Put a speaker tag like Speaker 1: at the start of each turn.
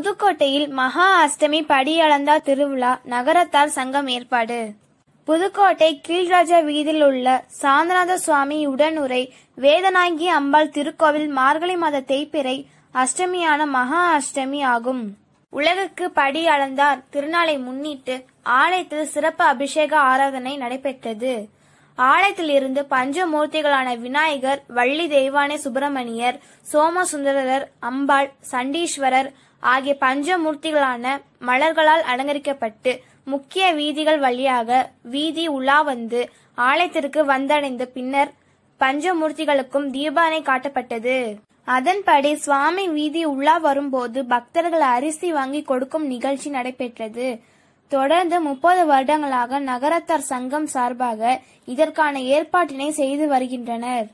Speaker 1: புதுக்கோட்டையில் மகா அஷ்டமி படியளந்தா திருவிழா நகரத்தார் சங்கம் ஏற்பாடு புதுக்கோட்டை கீழ்ராஜா வீதியில் உள்ள சாந்தநாத சுவாமி உடனுரை வேதநாயகி அம்பாள் திருக்கோவில் மார்கழி மாத தேய்பிறை அஷ்டமியான மகா அஷ்டமி ஆகும் உலகுக்கு படி அளந்தார் திருநாளை முன்னிட்டு ஆலயத்தில் சிறப்பு அபிஷேக ஆராதனை நடைபெற்றது ஆலயத்தில் இருந்து பஞ்சமூர்த்திகளான விநாயகர் வள்ளி தெய்வானே சுப்பிரமணியர் சோமசுந்தரர் அம்பாள் சண்டீஸ்வரர் ஆகிய பஞ்சமூர்த்திகளான மலர்களால் அலங்கரிக்கப்பட்டு முக்கிய வீதிகள் வழியாக வீதி உலா வந்து ஆலயத்திற்கு வந்தடைந்த பின்னர் பஞ்சமூர்த்திகளுக்கும் தீபானை காட்டப்பட்டது அதன்படி சுவாமி வீதி உள்ளா வரும்போது பக்தர்கள் அரிசி வாங்கி கொடுக்கும் நிகழ்ச்சி நடைபெற்றது தொடர்ந்து முப்பது வருடங்களாக நகரத்தார் சங்கம் சார்பாக இதற்கான ஏற்பாட்டினை செய்து வருகின்றனர்